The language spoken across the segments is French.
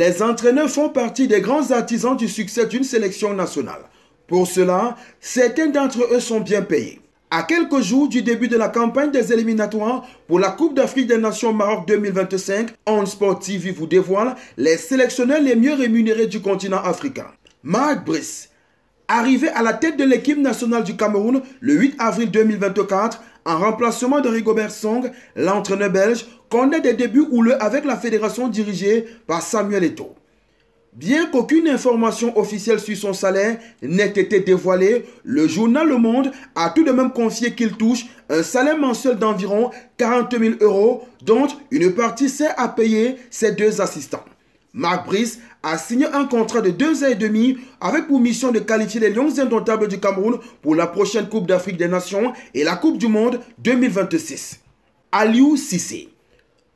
les entraîneurs font partie des grands artisans du succès d'une sélection nationale. Pour cela, certains d'entre eux sont bien payés. À quelques jours du début de la campagne des éliminatoires pour la Coupe d'Afrique des Nations Maroc 2025, On Sport TV vous dévoile les sélectionneurs les mieux rémunérés du continent africain. Marc Brice, arrivé à la tête de l'équipe nationale du Cameroun le 8 avril 2024, en remplacement de Rigobert Song, l'entraîneur belge connaît des débuts houleux avec la fédération dirigée par Samuel Eto. Bien qu'aucune information officielle sur son salaire n'ait été dévoilée, le journal Le Monde a tout de même confié qu'il touche un salaire mensuel d'environ 40 000 euros, dont une partie sert à payer ses deux assistants. Marc Brice a signé un contrat de deux ans et demi avec pour mission de qualifier les Lions indomptables du Cameroun pour la prochaine Coupe d'Afrique des Nations et la Coupe du Monde 2026. Aliou Sissé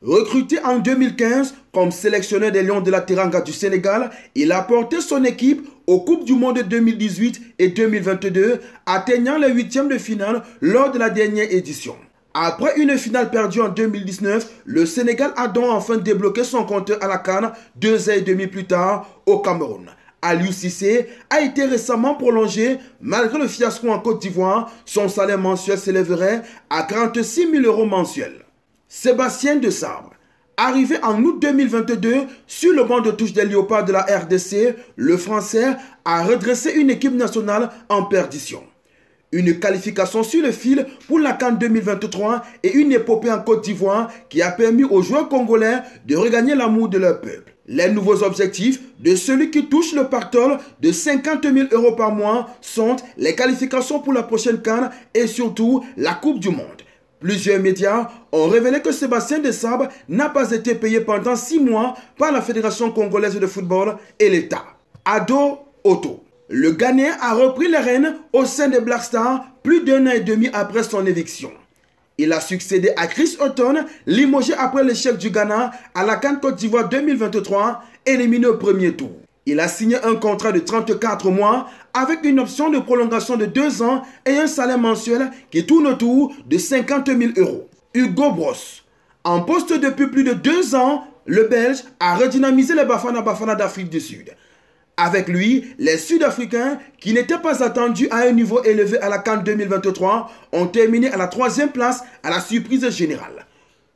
Recruté en 2015 comme sélectionneur des Lions de la Teranga du Sénégal, il a porté son équipe aux Coupes du Monde 2018 et 2022, atteignant les huitièmes de finale lors de la dernière édition. Après une finale perdue en 2019, le Sénégal a donc enfin débloqué son compteur à la Cannes deux ans et demi plus tard au Cameroun. Aliou Cissé a été récemment prolongé. Malgré le fiasco en Côte d'Ivoire, son salaire mensuel s'élèverait à 46 000 euros mensuels. Sébastien de Sabre. Arrivé en août 2022 sur le banc de touche des Léopards de la RDC, le Français a redressé une équipe nationale en perdition. Une qualification sur le fil pour la Cannes 2023 et une épopée en Côte d'Ivoire qui a permis aux joueurs congolais de regagner l'amour de leur peuple. Les nouveaux objectifs de celui qui touche le pactole de 50 000 euros par mois sont les qualifications pour la prochaine Cannes et surtout la Coupe du Monde. Plusieurs médias ont révélé que Sébastien Desabre n'a pas été payé pendant six mois par la Fédération congolaise de football et l'État. Ado Auto. Le Ghanéen a repris les rênes au sein des Black Stars plus d'un an et demi après son éviction. Il a succédé à Chris Houghton, limogé après l'échec du Ghana à la Cannes Côte d'Ivoire 2023, éliminé au premier tour. Il a signé un contrat de 34 mois avec une option de prolongation de 2 ans et un salaire mensuel qui tourne autour de 50 000 euros. Hugo Bros. En poste depuis plus de 2 ans, le Belge a redynamisé les Bafana Bafana d'Afrique du Sud. Avec lui, les Sud-Africains, qui n'étaient pas attendus à un niveau élevé à la CAN 2023, ont terminé à la troisième place à la surprise générale.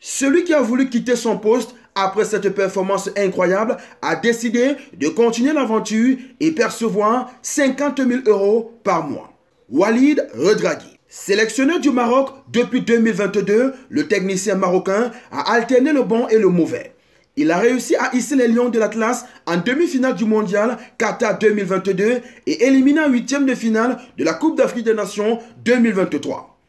Celui qui a voulu quitter son poste après cette performance incroyable a décidé de continuer l'aventure et percevoir 50 000 euros par mois. Walid Redraghi. Sélectionneur du Maroc depuis 2022, le technicien marocain a alterné le bon et le mauvais. Il a réussi à hisser les Lions de l'Atlas en demi-finale du mondial Qatar 2022 et éliminé en huitième de finale de la Coupe d'Afrique des Nations 2023.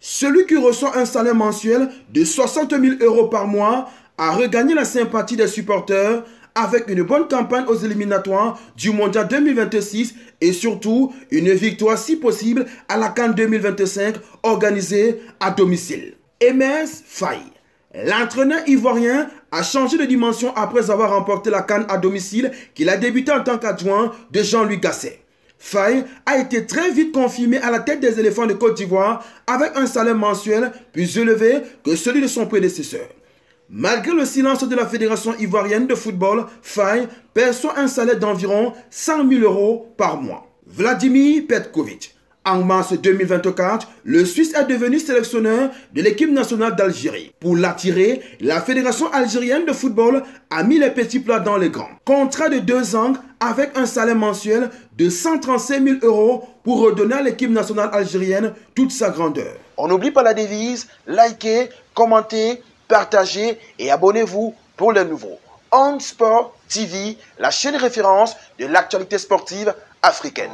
Celui qui reçoit un salaire mensuel de 60 000 euros par mois a regagné la sympathie des supporters avec une bonne campagne aux éliminatoires du Mondial 2026 et surtout une victoire si possible à la Cannes 2025 organisée à domicile. MS faille. L'entraîneur ivoirien a changé de dimension après avoir remporté la canne à domicile qu'il a débuté en tant qu'adjoint de Jean-Louis Gasset. Faye a été très vite confirmé à la tête des éléphants de Côte d'Ivoire avec un salaire mensuel plus élevé que celui de son prédécesseur. Malgré le silence de la Fédération ivoirienne de football, Faye perçoit un salaire d'environ 100 000 euros par mois. Vladimir Petkovic en mars 2024, le Suisse est devenu sélectionneur de l'équipe nationale d'Algérie. Pour l'attirer, la Fédération algérienne de football a mis les petits plats dans les grands. Contrat de deux ans avec un salaire mensuel de 135 000 euros pour redonner à l'équipe nationale algérienne toute sa grandeur. On n'oublie pas la devise, likez, commentez, partagez et abonnez-vous pour les nouveaux. On Sport TV, la chaîne référence de l'actualité sportive africaine.